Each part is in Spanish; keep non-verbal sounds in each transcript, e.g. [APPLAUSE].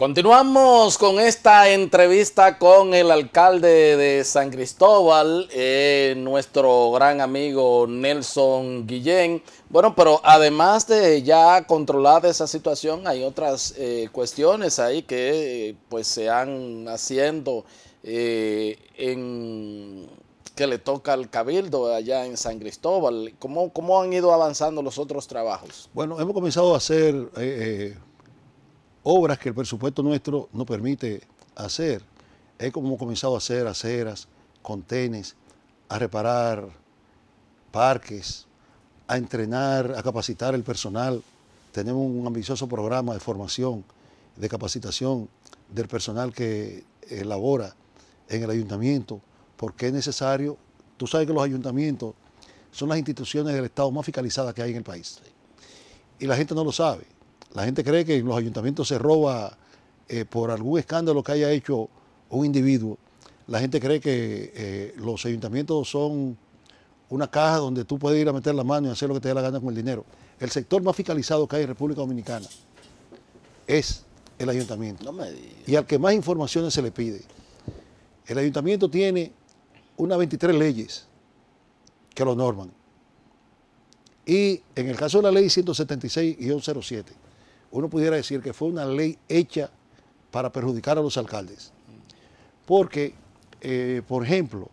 Continuamos con esta entrevista con el alcalde de San Cristóbal, eh, nuestro gran amigo Nelson Guillén. Bueno, pero además de ya controlar esa situación, hay otras eh, cuestiones ahí que pues se han haciendo eh, en que le toca al cabildo allá en San Cristóbal. ¿Cómo, cómo han ido avanzando los otros trabajos? Bueno, hemos comenzado a hacer obras que el presupuesto nuestro no permite hacer. Es como hemos comenzado a hacer aceras, contenes, a reparar parques, a entrenar, a capacitar el personal. Tenemos un ambicioso programa de formación, de capacitación del personal que elabora eh, en el ayuntamiento, porque es necesario, tú sabes que los ayuntamientos son las instituciones del Estado más fiscalizadas que hay en el país, y la gente no lo sabe. La gente cree que en los ayuntamientos se roba eh, por algún escándalo que haya hecho un individuo. La gente cree que eh, los ayuntamientos son una caja donde tú puedes ir a meter la mano y hacer lo que te dé la gana con el dinero. El sector más fiscalizado que hay en República Dominicana es el ayuntamiento. Y al que más informaciones se le pide. El ayuntamiento tiene unas 23 leyes que lo norman. Y en el caso de la ley 176 107 uno pudiera decir que fue una ley hecha para perjudicar a los alcaldes. Porque, eh, por ejemplo,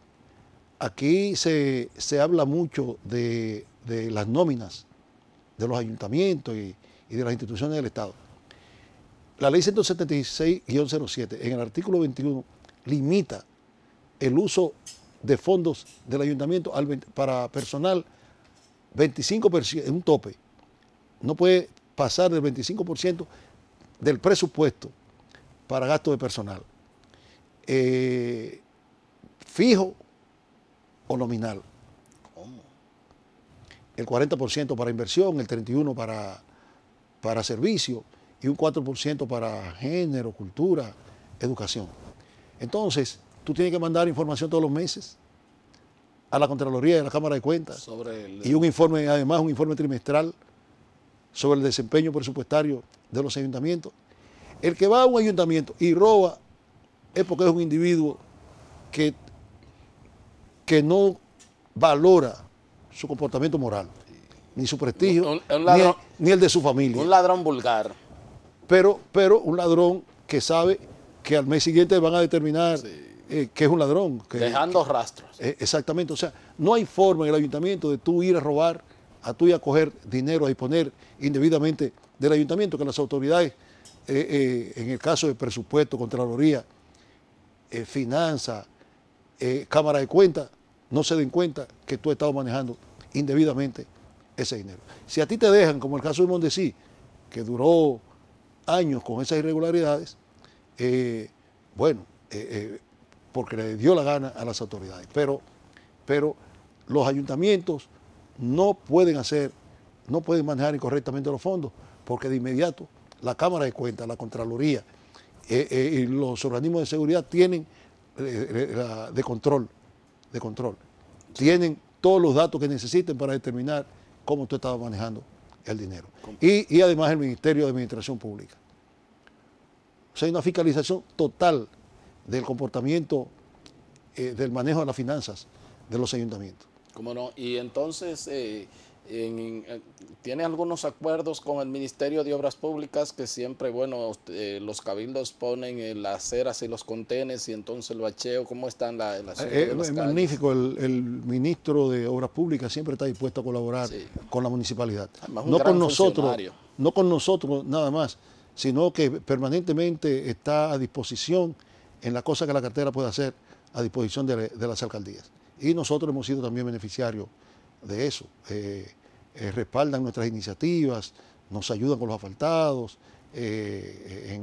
aquí se, habla mucho de, las nóminas de los ayuntamientos y, de las instituciones del Estado. La ley 176-07, en el artículo 21, limita el uso de fondos del ayuntamiento para personal 25%, es un tope. No puede pasar del 25% del presupuesto para gasto de personal, eh, fijo o nominal. El 40% para inversión, el 31% para, para servicio y un 4% para género, cultura, educación. Entonces, tú tienes que mandar información todos los meses a la Contraloría de la Cámara de Cuentas. Sobre Y un informe, además, un informe trimestral sobre el desempeño presupuestario de los ayuntamientos. El que va a un ayuntamiento y roba es porque es un individuo que, que no valora su comportamiento moral, ni su prestigio, ni, el, de su familia. Un ladrón vulgar. Pero, pero un ladrón que sabe que al mes siguiente van a determinar eh, que es un ladrón. Que, Dejando rastros. Eh, exactamente. O sea, no hay forma en el ayuntamiento de tú ir a robar a a coger dinero a disponer indebidamente del ayuntamiento, que las autoridades, eh, eh, en el caso de presupuesto, Contraloría, eh, Finanza, Cámara de Cuentas, no se den cuenta que tú has estado manejando indebidamente ese dinero. Si a ti te dejan, como el caso de Mondesí, que duró años con esas irregularidades, bueno, porque le dio la gana a las autoridades, pero, pero los ayuntamientos no pueden hacer, no pueden manejar incorrectamente los fondos, porque de inmediato la Cámara de Cuentas, la Contraloría eh, eh, y los organismos de seguridad tienen eh, de control, de control, tienen todos los datos que necesiten para determinar cómo tú estabas manejando el dinero. Y, además el Ministerio de Administración Pública. O sea, hay una fiscalización total del comportamiento del manejo de las finanzas de los ayuntamientos. ¿Cómo Y entonces, eh, tiene algunos acuerdos con el Ministerio de Obras Públicas que siempre, bueno, eh, los cabildos ponen las aceras y los contenes y entonces el bacheo, ¿cómo están eh, las Es magnífico, el, ministro de Obras Públicas siempre está dispuesto a colaborar con la municipalidad. no con nosotros, no con nosotros nada más, sino que permanentemente está a disposición en la cosa que la cartera puede hacer a disposición de las alcaldías y nosotros hemos sido también beneficiarios de eso. Eh, eh, respaldan nuestras iniciativas, nos ayudan con los asfaltados, eh,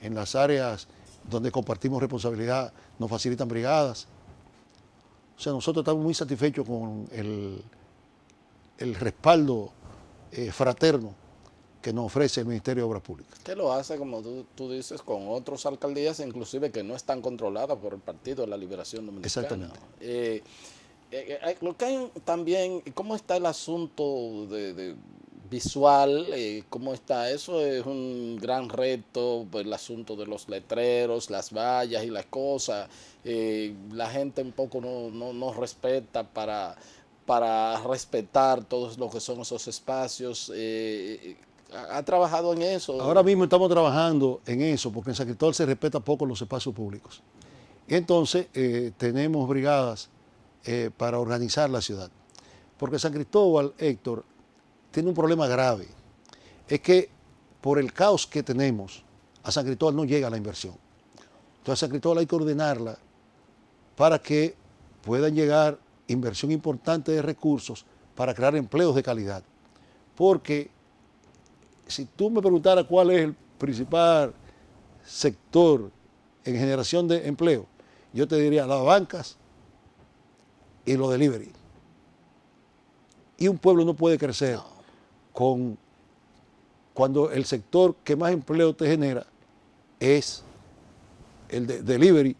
en, las áreas donde compartimos responsabilidad nos facilitan brigadas. O sea, nosotros estamos muy satisfechos con el, el respaldo fraterno que nos ofrece el Ministerio de Obras Públicas. Que lo hace, como tú, dices, con otras alcaldías, inclusive que no están controladas por el Partido de la Liberación Dominicana. Exactamente. Eh, eh, eh, también, ¿cómo está el asunto de, visual? ¿Cómo está? Eso es un gran reto, pues, el asunto de los letreros, las vallas y las cosas. la gente un poco no, no, no respeta para para respetar todos los que son esos espacios ha trabajado en eso. Ahora mismo estamos trabajando en eso, porque en San Cristóbal se respeta poco los espacios públicos. Entonces, eh, tenemos brigadas eh, para organizar la ciudad. Porque San Cristóbal, Héctor, tiene un problema grave. Es que por el caos que tenemos, a San Cristóbal no llega la inversión. Entonces, a San Cristóbal hay que ordenarla para que puedan llegar inversión importante de recursos para crear empleos de calidad. Porque si tú me preguntaras cuál es el principal sector en generación de empleo, yo te diría las bancas y los delivery. Y un pueblo no puede crecer con cuando el sector que más empleo te genera es el de delivery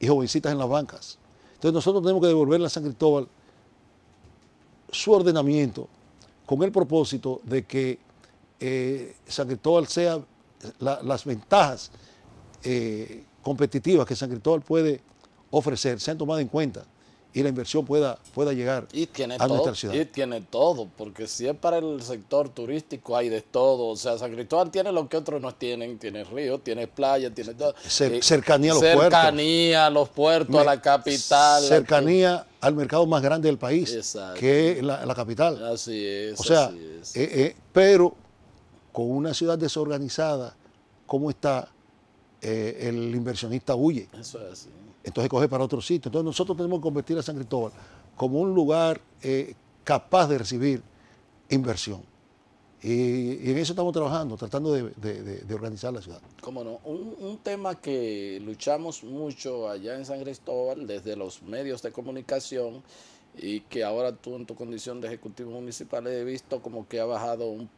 y jovencitas en las bancas. Entonces nosotros tenemos que devolverle a San Cristóbal su ordenamiento con el propósito de que eh, San Cristóbal sea las ventajas eh, competitivas que San Cristóbal puede ofrecer sean tomadas en cuenta y la inversión pueda, pueda llegar y tiene a todo, nuestra ciudad. Y tiene todo, porque si es para el sector turístico hay de todo. O sea, San Cristóbal tiene lo que otros no tienen. Tiene río, tiene playas, tiene todo. Eh, cercanía a los puertos. Cercanía a los puertos, a la capital. Cercanía al mercado más grande del país, que es la, capital. Así es. O sea, así es. Eh, pero con una ciudad desorganizada, ¿cómo está? Eh, el inversionista huye. Eso es así. Entonces coge para otro sitio. Entonces nosotros tenemos que convertir a San Cristóbal como un lugar eh, capaz de recibir inversión. Y, en eso estamos trabajando, tratando de, organizar la ciudad. Cómo no, un, tema que luchamos mucho allá en San Cristóbal, desde los medios de comunicación, y que ahora tú en tu condición de ejecutivo municipal he visto como que ha bajado un,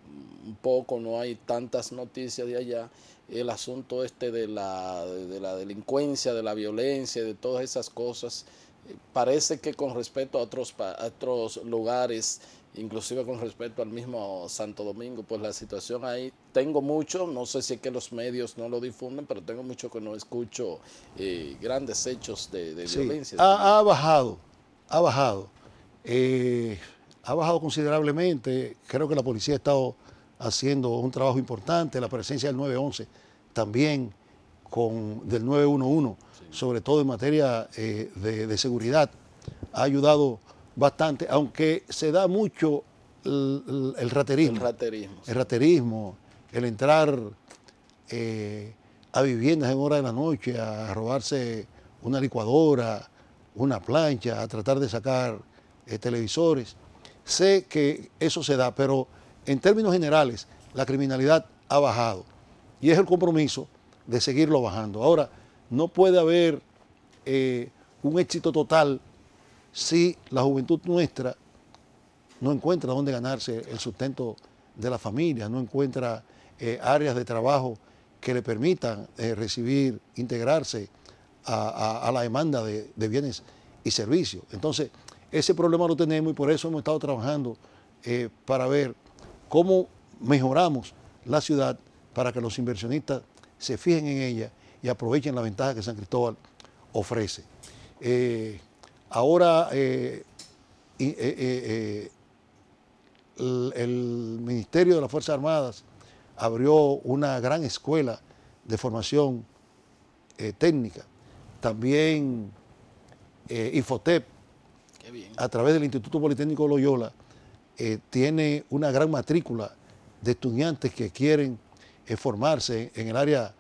poco, no hay tantas noticias de allá, el asunto este de la, de la delincuencia, de la violencia, de todas esas cosas, eh, parece que con respecto a otros, otros lugares, inclusive con respecto al mismo Santo Domingo, pues la situación ahí, tengo mucho, no sé si es que los medios no lo difunden, pero tengo mucho que no escucho eh, grandes hechos de, violencia. ha bajado ha bajado. Eh, ha bajado considerablemente. Creo que la policía ha estado haciendo un trabajo importante. La presencia del 911 también con, del 911, sobre todo en materia eh, de, seguridad, ha ayudado bastante, aunque se da mucho el, raterismo. El raterismo. El entrar eh, a viviendas en hora de la noche, a robarse una licuadora, una plancha, a tratar de sacar eh, televisores. Sé que eso se da, pero en términos generales la criminalidad ha bajado y es el compromiso de seguirlo bajando. Ahora, no puede haber eh, un éxito total si la juventud nuestra no encuentra dónde ganarse el sustento de la familia, no encuentra eh, áreas de trabajo que le permitan recibir, integrarse a, la demanda de, bienes y servicios. Entonces, ese problema lo tenemos y por eso hemos estado trabajando eh, para ver cómo mejoramos la ciudad para que los inversionistas se fijen en ella y aprovechen la ventaja que San Cristóbal ofrece. Eh, ahora eh, el, Ministerio de las Fuerzas Armadas abrió una gran escuela de formación técnica también eh, Infotep, a través del Instituto Politécnico Loyola, eh, tiene una gran matrícula de estudiantes que quieren eh, formarse en el área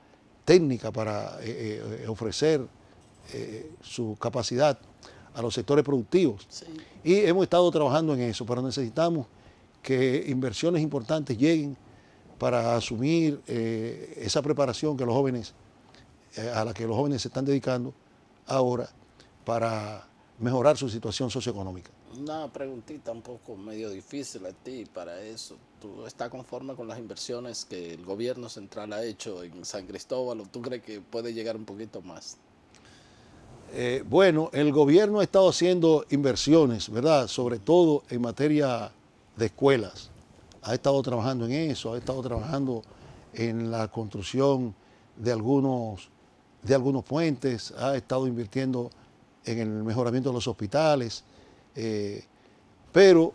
técnica para eh, ofrecer su capacidad a los sectores productivos. Y hemos estado trabajando en eso, pero necesitamos que inversiones importantes lleguen para asumir esa preparación que los jóvenes eh, a la que los jóvenes se están dedicando ahora para mejorar su situación socioeconómica. Una preguntita un poco medio difícil a ti para eso. ¿Tú estás conforme con las inversiones que el gobierno central ha hecho en San Cristóbal o tú crees que puede llegar un poquito más? Eh, bueno, el gobierno ha estado haciendo inversiones, ¿verdad? Sobre todo en materia de escuelas. Ha estado trabajando en eso, ha estado trabajando en la construcción de algunos de algunos puentes, ha estado invirtiendo en el mejoramiento de los hospitales, eh, pero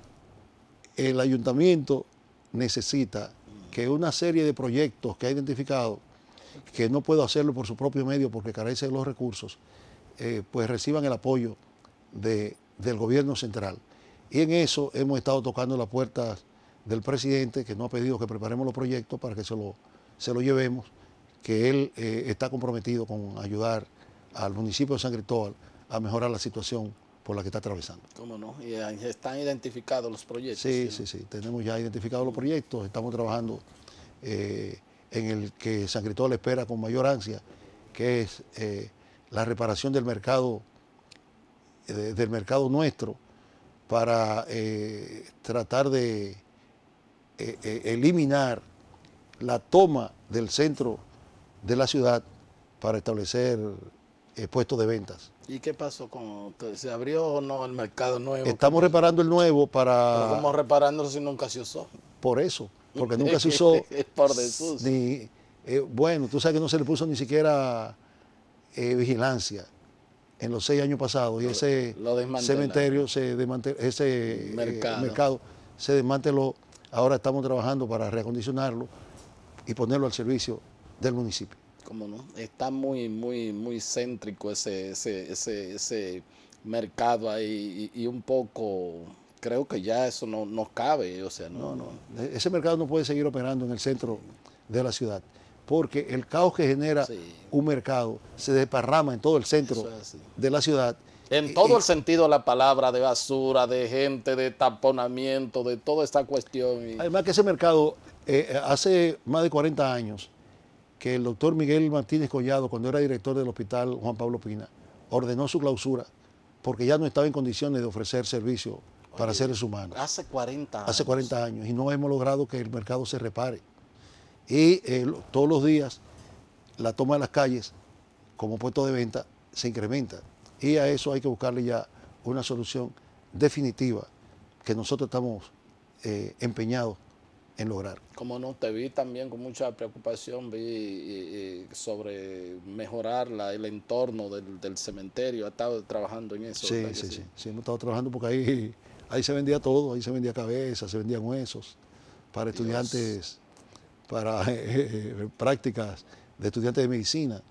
el ayuntamiento necesita que una serie de proyectos que ha identificado, que no puedo hacerlo por su propio medio porque carece de los recursos, eh, pues reciban el apoyo de, del gobierno central. Y en eso hemos estado tocando la puerta del presidente, que nos ha pedido que preparemos los proyectos para que se lo, se lo llevemos que él eh, está comprometido con ayudar al municipio de San Cristóbal a mejorar la situación por la que está atravesando. ¿Cómo no? ¿Y eh, están identificados los proyectos? Sí, sí, sí, tenemos ya identificados los proyectos, estamos trabajando eh, en el que San Cristóbal espera con mayor ansia, que es la reparación del mercado, del mercado nuestro, para tratar de eliminar la toma del centro de la ciudad para establecer eh, puestos de ventas. ¿Y qué pasó con ¿Se abrió o no el mercado nuevo? Estamos reparando el nuevo para... Estamos reparándolo si nunca se usó. Por eso, porque nunca se [LAUGHS] usó. Por Ni, eh, bueno, tú sabes que no se le puso ni siquiera eh, vigilancia en los seis años pasados y ese cementerio, se ese mercado se desmanteló. Ahora estamos trabajando para reacondicionarlo y ponerlo al servicio del municipio. Como no, está muy, muy, muy céntrico ese, ese, ese, mercado ahí y, un poco, creo que ya eso no, no cabe, o sea, no, no, e-, Ese mercado no puede seguir operando en el centro de la ciudad, porque el caos que genera un mercado se desparrama en todo el centro de la ciudad. En e-, todo el sentido la palabra, de basura, de gente, de taponamiento, de toda esta cuestión. Además que ese mercado eh, hace más de 40 años que el doctor Miguel Martínez Collado, cuando era director del hospital Juan Pablo Pina, ordenó su clausura porque ya no estaba en condiciones de ofrecer servicio para seres humanos. Hace 40 años. Hace 40 años y no hemos logrado que el mercado se repare. Y eh, todos los días la toma de las calles como puesto de venta se incrementa. Y a eso hay que buscarle ya una solución definitiva que nosotros estamos eh, empeñados en lograr. Como no, te vi también con mucha preocupación vi, sobre mejorar la, el entorno del, del cementerio. ha estado trabajando en eso? Sí, sí, sí, Hemos estado trabajando porque ahí, ahí se vendía todo. Ahí se vendía cabeza, se vendían huesos para estudiantes, para [LAUGHS] eh, prácticas de estudiantes de medicina.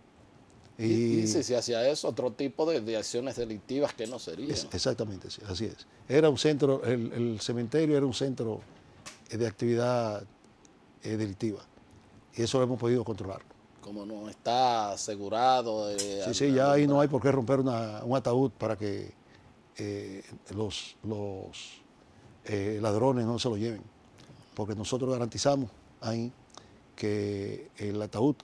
Y, y, si se hacía eso, otro tipo de, acciones delictivas que no serían. exactamente, así es. Era un centro, el, el cementerio era un centro de actividad eh, delictiva. Y eso lo hemos podido controlar. Como no está asegurado. Eh, sí, sí, ya ahí no hay por qué romper un ataúd para que eh, los, los ladrones no se lo lleven. Porque nosotros garantizamos ahí que el ataúd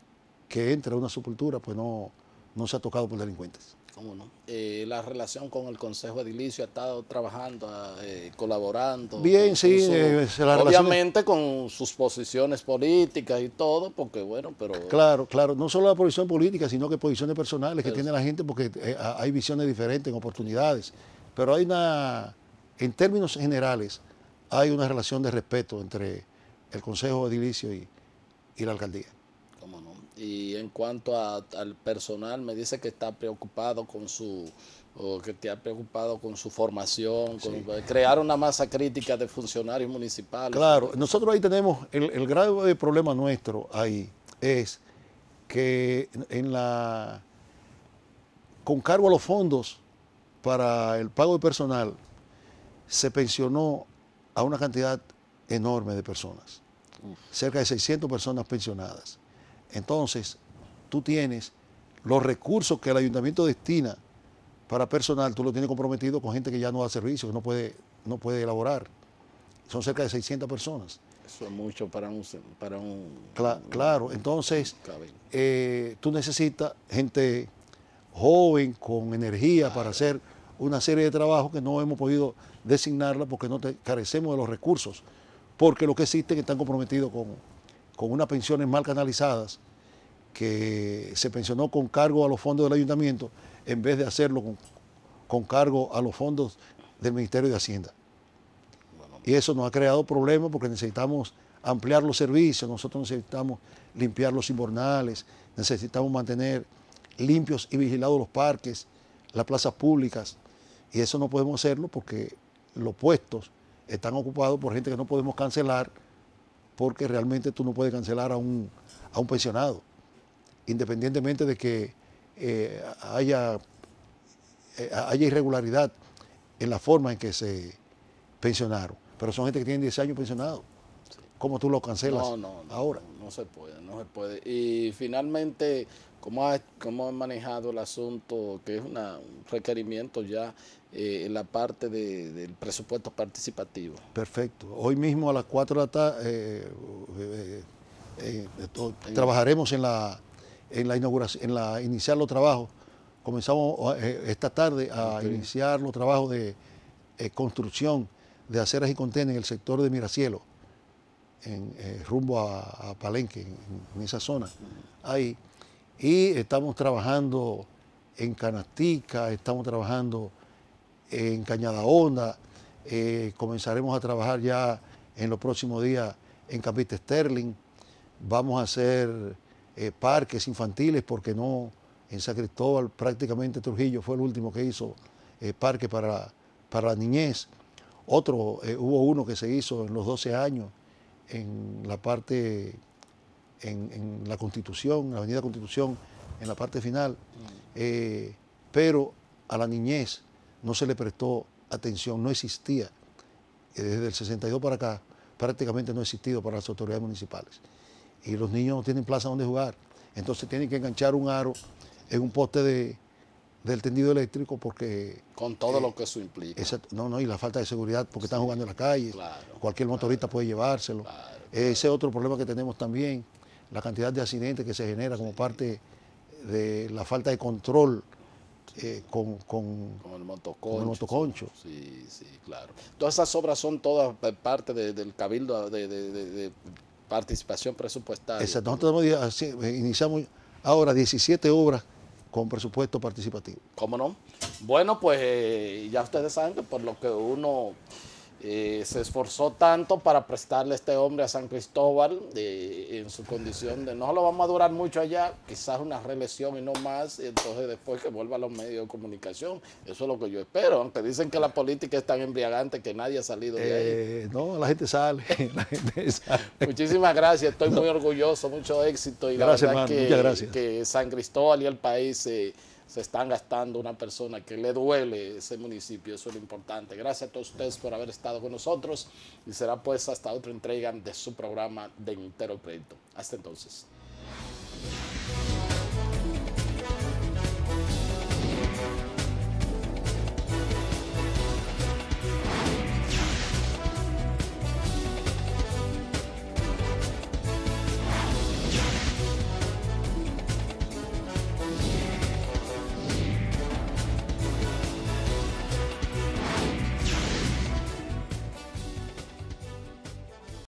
que entra a una sepultura pues no, no se ha tocado por delincuentes. Eh, la relación con el Consejo Edilicio ha estado trabajando, ah, eh, colaborando. Bien, sí, eh, obviamente con sus posiciones políticas y todo, porque bueno, pero... Claro, claro, no solo la posición política, sino que posiciones personales que tiene la gente, porque hay visiones diferentes, oportunidades, pero hay una, en términos generales, hay una relación de respeto entre el Consejo Edilicio y la alcaldía y en cuanto al personal me dice que está preocupado con su que te preocupado con su formación, crear una masa crítica de funcionarios municipales. Claro, nosotros ahí tenemos, el, grado grave problema nuestro ahí es que en la con cargo a los fondos para el pago de personal se pensionó a una cantidad enorme de personas, cerca de 600 personas pensionadas. Entonces, tú tienes los recursos que el ayuntamiento destina para personal, tú lo tienes comprometido con gente que ya no da servicio, que no puede, no puede elaborar. Son cerca de 600 personas. Eso es mucho para un... Para un claro, entonces eh, tú necesitas gente joven, con energía para hacer una serie de trabajos que no hemos podido designarla porque no te, carecemos de los recursos, porque los que existen están comprometidos con, con unas pensiones mal canalizadas, que se pensionó con cargo a los fondos del ayuntamiento en vez de hacerlo con, cargo a los fondos del Ministerio de Hacienda. Y eso nos ha creado problemas porque necesitamos ampliar los servicios, nosotros necesitamos limpiar los invernales, necesitamos mantener limpios y vigilados los parques, las plazas públicas, y eso no podemos hacerlo porque los puestos están ocupados por gente que no podemos cancelar porque realmente tú no puedes cancelar a un, pensionado, independientemente de que eh, eh, haya, irregularidad en la forma en que se pensionaron. Pero son gente que tiene 10 años pensionado. ¿Cómo tú lo cancelas no, ahora? no se puede, no se puede. Y finalmente, ¿cómo ha, manejado el asunto, que es un requerimiento ya eh, en la parte del presupuesto participativo? Perfecto. Hoy mismo a las 4 de la tarde eh, eh, trabajaremos en la, en la inauguración, en la iniciar los trabajos. Comenzamos esta tarde a iniciar los trabajos de construcción de aceras y contenedores en el sector de Miracielo eh, rumbo a, Palenque, en, esa zona, ahí. Y estamos trabajando en Canastica, estamos trabajando en Cañada Honda, eh, comenzaremos a trabajar ya en los próximos días en capite Sterling, vamos a hacer eh, parques infantiles porque no, en San Cristóbal prácticamente Trujillo fue el último que hizo parque para, para la niñez. Otro, hubo uno que se hizo en los 12 años en la parte, en, la Constitución, en la Avenida Constitución, en la parte final, mm. eh, pero a la niñez no se le prestó atención, no existía. Eh, desde el 62 para acá prácticamente no ha existido para las autoridades municipales. Y los niños no tienen plaza donde jugar. Entonces tienen que enganchar un aro en un poste de, del tendido eléctrico porque... Con todo eh, lo que eso implica. no, no, y la falta de seguridad porque están jugando en la calle, cualquier motorista puede llevárselo. ese Ese otro problema que tenemos también, la cantidad de accidentes que se genera como parte de la falta de control eh, con, el motoconcho. Sí, sí, claro. Todas esas obras son todas parte del cabildo de, de, participación presupuestaria. Exacto, nosotros eh, iniciamos ahora 17 obras con presupuesto participativo. ¿Cómo no? Bueno, pues eh, ya ustedes saben que por lo que uno eh, se esforzó tanto para prestarle este hombre a San Cristóbal en su condición de no lo vamos a durar mucho allá, quizás una reelección y no más, y entonces después que vuelva a los medios de comunicación. Eso es lo que yo espero, aunque dicen que la política es tan embriagante que nadie ha salido de ahí. Eh, no, [LAUGHS] la gente sale, Muchísimas gracias, estoy muy orgulloso, mucho éxito y gracias, la verdad que, que, San Cristóbal y el país se están gastando una persona que le duele ese municipio, eso es lo importante. Gracias a todos ustedes por haber estado con nosotros y será pues hasta otra entrega de su programa de Entero Crédito. Hasta entonces.